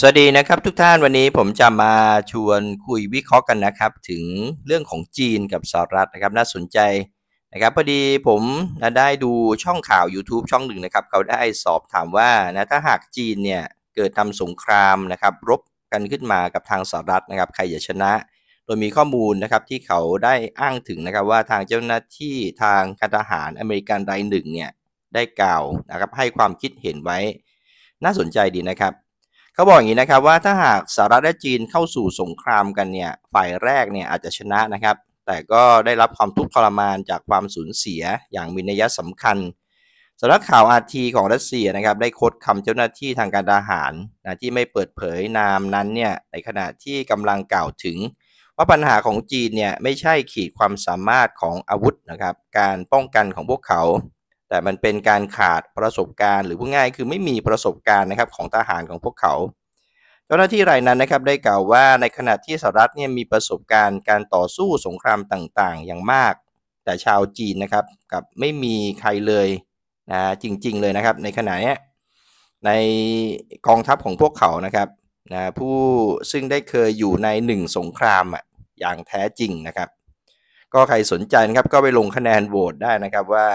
สวัสดีนะครับทุกท่านวันนี้ผมจะมาชวนคุยวิเคราะห์กันนะครับ ถึงเรื่องของจีนกับสหรัฐนะครับ น่าสนใจนะครับพอดีผมได้ดูช่องข่าว YouTube ช่องหนึ่งนะครับเขาได้สอบถามว่านะถ้าหากจีนเนี่ยเกิดทำสงครามนะครับ รบกันขึ้นมากับทางสหรัฐนะครับใครจะชนะ โดยมีข้อมูลนะครับที่เขาได้อ้างถึงนะครับ ว่าทางเจ้าหน้าที่ทางการทหารอเมริกันรายหนึ่งเนี่ยได้กล่าวนะครับให้ความคิดเห็นไว้น่าสนใจดีนะครับเขาบอกอย่างนี้นะครับว่าถ้าหากสหรัฐและจีนเข้าสู่สงครามกันเนี่ยฝ่ายแรกเนี่ยอาจจะชนะนะครับ แต่ก็ได้รับความทุกข์ทรมานจากความสูญเสียอย่างมีนัยสำคัญสำนักข่าวอาทีของรัสเซียนะครับ ได้โคดคำเจ้าหน้าที่ทางการทหารนะที่ไม่เปิดเผยนามนั้นเนี่ยในขณะที่กำลังกล่าวถึงว่าปัญหาของจีนเนี่ยไม่ใช่ขีดความสามารถของอาวุธนะครับ การป้องกันของพวกเขาแต่มันเป็นการขาดประสบการณ์หรือพูดง่ายคือไม่มีประสบการณ์นะครับของทหารของพวกเขา เจ้าหน้าที่รายนั้นนะครับได้กล่าวว่าในขณะที่สหรัฐเนี่ยมีประสบการณ์การต่อสู้สงครามต่างๆ อย่างมาก แต่ชาวจีนนะครับกับไม่มีใครเลยนะจริงๆเลยนะครับ ในขณะนี้ในกองทัพของพวกเขานะครับนะผู้ซึ่งได้เคยอยู่ในหนึ่งสงครามอะอย่างแท้จริงนะครับ ก็ใครสนใจนะครับก็ไปลงคะแนนโหวตได้นะครับว่า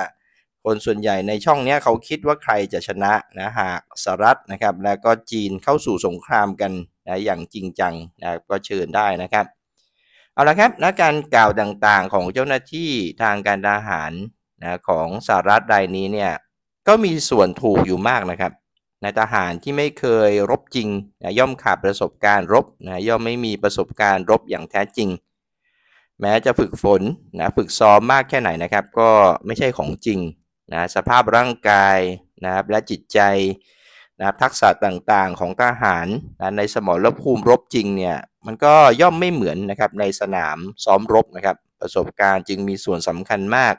คนส่วนใหญ่ในช่องนี้เขาคิดว่าใครจะชนะนะหากสหรัฐนะครับแล้วก็จีนเข้าสู่สงครามกันนะอย่างจริงจังนะก็เชิญได้นะครับเอาละครับนะการกล่าวต่างๆของเจ้าหน้าที่ทางการทหารนะของสหรัฐรายนี้เนี่ยก็มีส่วนถูกอยู่มากนะครับนายทหารที่ไม่เคยรบจริงนะย่อมขาดประสบการณ์รบนะย่อมไม่มีประสบการณ์รบอย่างแท้จริง แม้จะฝึกฝนนะฝึกซ้อมมากแค่ไหนนะครับก็ไม่ใช่ของจริงนะสภาพร่างกายนะครับและจิตใจนะครับทักษะต่างๆ ของทหารนะในสมรภูมิรบจริงเนี่ยมันก็ย่อมไม่เหมือนนะครับในสนามซ้อมรบนะครับประสบการณ์จึงมีส่วนสำคัญมาก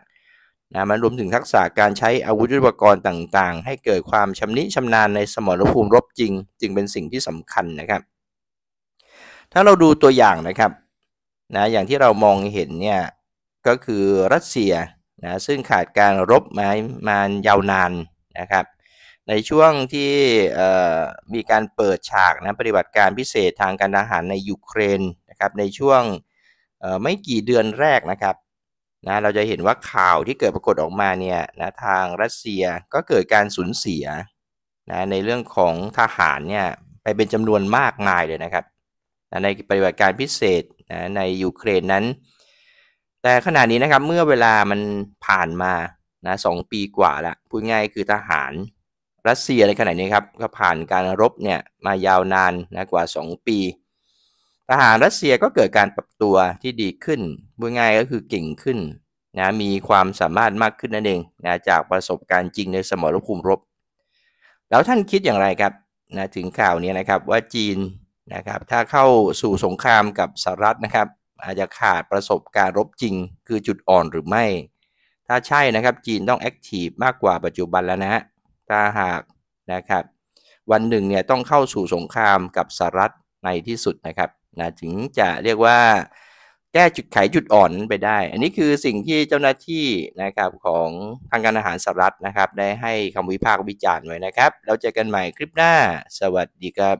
นะมันรวมถึงทักษะการใช้อาวุธยุทธปกรณ์ต่างๆ ให้เกิดความชำนิชำนาญในสมรภูมิรบจริง จึงเป็นสิ่งที่สำคัญนะครับ ถ้าเราดูตัวอย่างนะครับนะอย่างที่เรามองเห็นเนี่ยก็คือรัสเซียนะซึ่งขาดการรบมามายาวนานนะครับ ในช่วงที่มีการเปิดฉากนะปฏิบัติการพิเศษทางการทหารในยูเครนนะครับ ในช่วงไม่กี่เดือนแรกนะครับนะเราจะเห็นว่าข่าวที่เกิดปรากฏออกมาเนี่ยนะทางรัสเซียก็เกิดการสูญเสียนะในเรื่องของทหารเนี่ยไปเป็นจำนวนมากมายเลยนะครับนะในปฏิบัติการพิเศษนะในยูเครนนั้นแต่ขณะนี้นะครับเมื่อเวลามันผ่านมานะสปีกว่าละพูดง่ายคือทหารรัสเซียในขณะนี้ครับก็ผ่านการรบเนี่ยมายาวนานนะกว่า 2 ปี ทหารรัสเซียก็เกิดการปรับตัวที่ดีขึ้นพูดง่ายก็คือเก่งขึ้นนะมีความสามารถมากขึ้นนั่นเองนะจากประสบการณ์จริงในสมรภูมิรบ แล้วท่านคิดอย่างไรครับนะถึงข่าวนี้นะครับว่าจีนนะครับ ถ้าเข้าสู่สงครามกับสหรัฐนะครับอาจจะขาดประสบการณ์รบจริงคือจุดอ่อนหรือไม่ ถ้าใช่นะครับจีนต้องแอคทีฟมากกว่าปัจจุบันแล้วนะถ้าหากนะครับ วันหนึ่งเนี่ยต้องเข้าสู่สงครามกับสหรัฐในที่สุดนะครับนะถึงจะเรียกว่าแก้จุดไขจุดอ่อนไปได้ อันนี้คือสิ่งที่เจ้าหน้าที่นะครับ ของทางการอาหารสหรัฐนะครับ ได้ให้คำวิพากษ์วิจารณ์ไว้นะครับแล้วเจอกันใหม่คลิปหน้าสวัสดีครับ